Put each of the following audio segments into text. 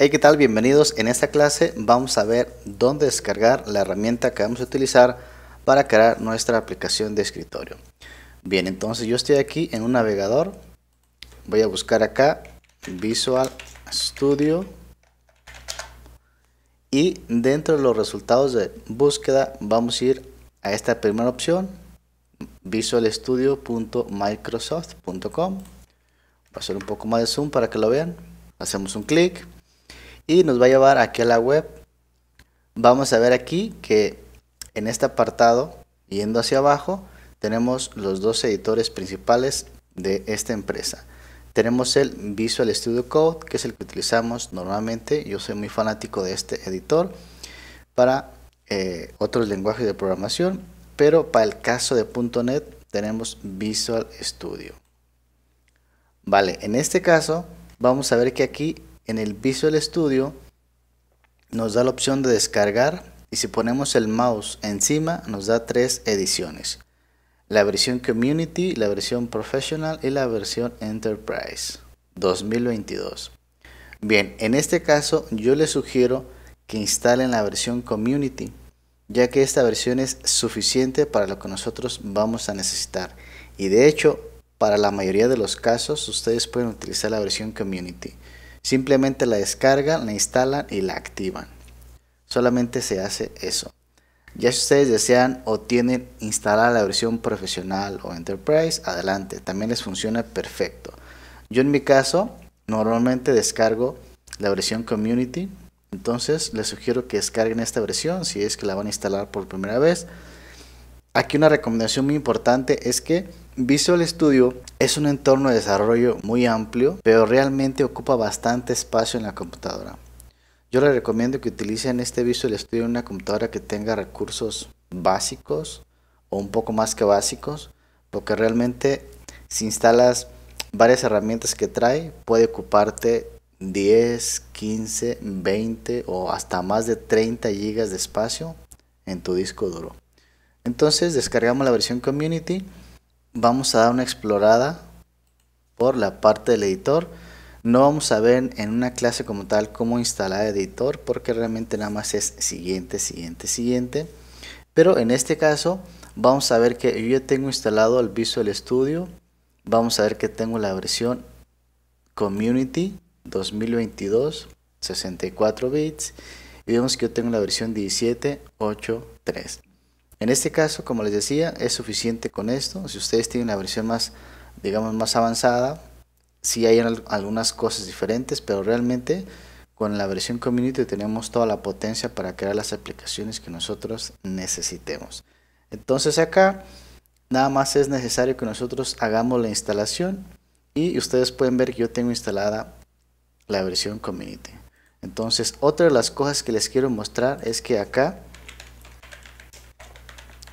Hey, ¿qué tal? Bienvenidos. En esta clase vamos a ver dónde descargar la herramienta que vamos a utilizar para crear nuestra aplicación de escritorio. Bien, entonces yo estoy aquí en un navegador. Voy a buscar acá Visual Studio. Y dentro de los resultados de búsqueda vamos a ir a esta primera opción, visualstudio.microsoft.com. Voy a hacer un poco más de zoom para que lo vean. Hacemos un clic y nos va a llevar aquí a la web. Vamos a ver aquí que en este apartado, yendo hacia abajo, tenemos los dos editores principales de esta empresa. Tenemos el Visual Studio Code, que es el que utilizamos normalmente. Yo soy muy fanático de este editor para eh, otros lenguajes de programación, pero para el caso de .NET tenemos Visual Studio. Vale, en este caso vamos a ver que aquí en el Visual Studio nos da la opción de descargar y si ponemos el mouse encima nos da tres ediciones. La versión Community, la versión Professional y la versión Enterprise 2022. Bien, en este caso yo les sugiero que instalen la versión Community, ya que esta versión es suficiente para lo que nosotros vamos a necesitar. Y de hecho, para la mayoría de los casos, ustedes pueden utilizar la versión Community. Simplemente la descargan, la instalan y la activan. Solamente se hace eso. Ya si ustedes desean o tienen instalada la versión profesional o enterprise, adelante, también les funciona perfecto. Yo en mi caso normalmente descargo la versión community, entonces les sugiero que descarguen esta versión si es que la van a instalar por primera vez. Aquí una recomendación muy importante es que Visual Studio es un entorno de desarrollo muy amplio, pero realmente ocupa bastante espacio en la computadora. Yo le recomiendo que utilicen este Visual Studio en una computadora que tenga recursos básicos o un poco más que básicos, porque realmente si instalas varias herramientas que trae, puede ocuparte 10, 15, 20 o hasta más de 30 gigas de espacio en tu disco duro. Entonces descargamos la versión community. Vamos a dar una explorada por la parte del editor. No vamos a ver en una clase como tal cómo instalar editor porque realmente nada más es siguiente, siguiente, siguiente. Pero en este caso vamos a ver que yo ya tengo instalado el Visual Studio. Vamos a ver que tengo la versión Community 2022 64 bits y vemos que yo tengo la versión 17.8.3 en este caso, como les decía, es suficiente con esto. Si ustedes tienen la versión más, digamos, más avanzada, si hay algunas cosas diferentes, pero realmente con la versión community tenemos toda la potencia para crear las aplicaciones que nosotros necesitemos. Entonces acá nada más es necesario que nosotros hagamos la instalación y ustedes pueden ver que yo tengo instalada la versión community. Entonces otra de las cosas que les quiero mostrar es que acá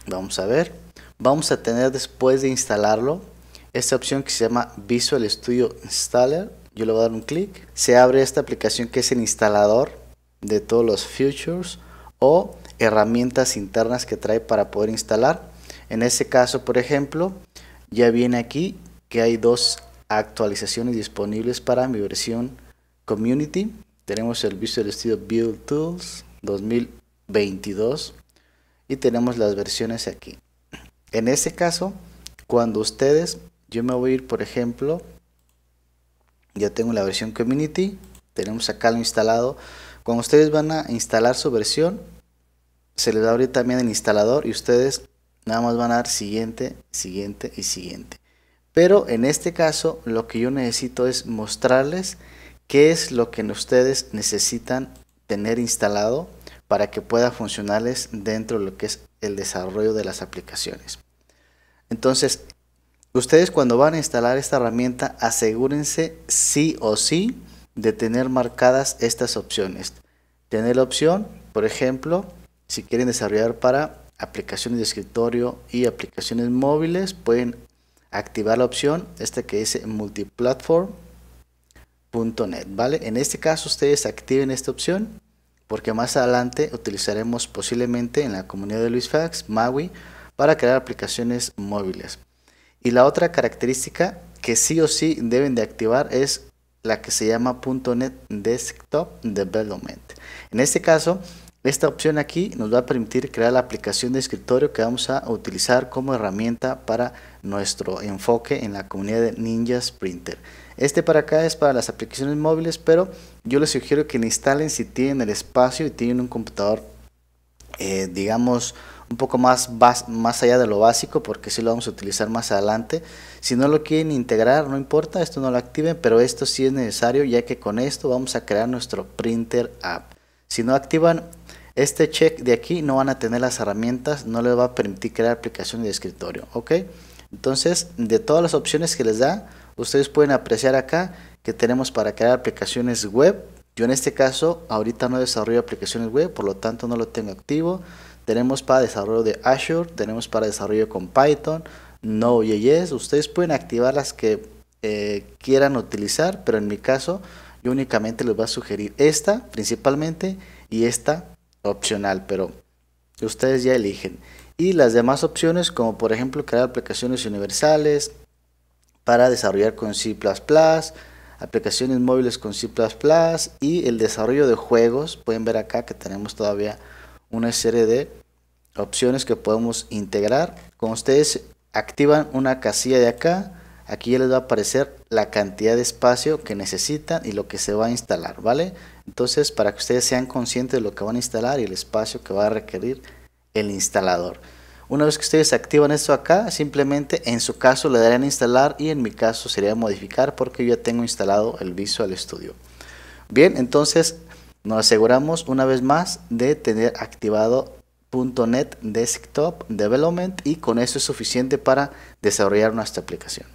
Vamos a ver. Vamos a tener después de instalarlo esta opción que se llama Visual Studio Installer. Yo le voy a dar un clic. Se abre esta aplicación que es el instalador de todos los features o herramientas internas que trae para poder instalar. En este caso, por ejemplo, ya viene aquí que hay dos actualizaciones disponibles para mi versión Community. Tenemos el Visual Studio Build Tools 2022 y tenemos las versiones aquí. En este caso, cuando ustedes, yo me voy a ir por ejemplo, ya tengo la versión community, tenemos acá lo instalado. Cuando ustedes van a instalar su versión, se les va a abrir también el instalador y ustedes nada más van a dar siguiente, siguiente y siguiente. Pero en este caso lo que yo necesito es mostrarles qué es lo que ustedes necesitan tener instalado para que pueda funcionarles dentro de lo que es el desarrollo de las aplicaciones. Entonces, ustedes cuando van a instalar esta herramienta, asegúrense sí o sí de tener marcadas estas opciones. Tener la opción, por ejemplo, si quieren desarrollar para aplicaciones de escritorio y aplicaciones móviles, pueden activar la opción, esta que dice multiplatform.net, ¿vale? En este caso ustedes activen esta opción porque más adelante utilizaremos posiblemente en la comunidad de Luis Fax MAUI, para crear aplicaciones móviles. Y la otra característica que sí o sí deben de activar es la que se llama .NET Desktop Development. En este caso, esta opción aquí nos va a permitir crear la aplicación de escritorio que vamos a utilizar como herramienta para nuestro enfoque en la comunidad de ninjas printer Este para acá es para las aplicaciones móviles, pero yo les sugiero que instalen si tienen el espacio y tienen un computador, eh, digamos, un poco más, más allá de lo básico, porque si sí lo vamos a utilizar más adelante. Si no lo quieren integrar, no importa, esto no lo activen, pero esto sí es necesario, ya que con esto vamos a crear nuestro printer app. Si no activan este check de aquí no van a tener las herramientas, no les va a permitir crear aplicaciones de escritorio, ¿ok? Entonces, de todas las opciones que les da, ustedes pueden apreciar acá que tenemos para crear aplicaciones web. Yo en este caso, ahorita no desarrollo aplicaciones web, por lo tanto no lo tengo activo. Tenemos para desarrollo de Azure, tenemos para desarrollo con Python, Node.js. Ustedes pueden activar las que eh, quieran utilizar, pero en mi caso yo únicamente les voy a sugerir esta principalmente y esta opcional, pero ustedes ya eligen. Y las demás opciones, como por ejemplo crear aplicaciones universales para desarrollar con C++, aplicaciones móviles con C++ y el desarrollo de juegos. Pueden ver acá que tenemos todavía una serie de opciones que podemos integrar. con ustedes activan una casilla de acá, Aquí ya les va a aparecer la cantidad de espacio que necesitan y lo que se va a instalar, ¿vale? Entonces, para que ustedes sean conscientes de lo que van a instalar y el espacio que va a requerir el instalador. Una vez que ustedes activan esto acá, simplemente en su caso le darían instalar y en mi caso sería modificar porque yo ya tengo instalado el Visual Studio. Bien, entonces nos aseguramos una vez más de tener activado .NET Desktop Development y con eso es suficiente para desarrollar nuestra aplicación.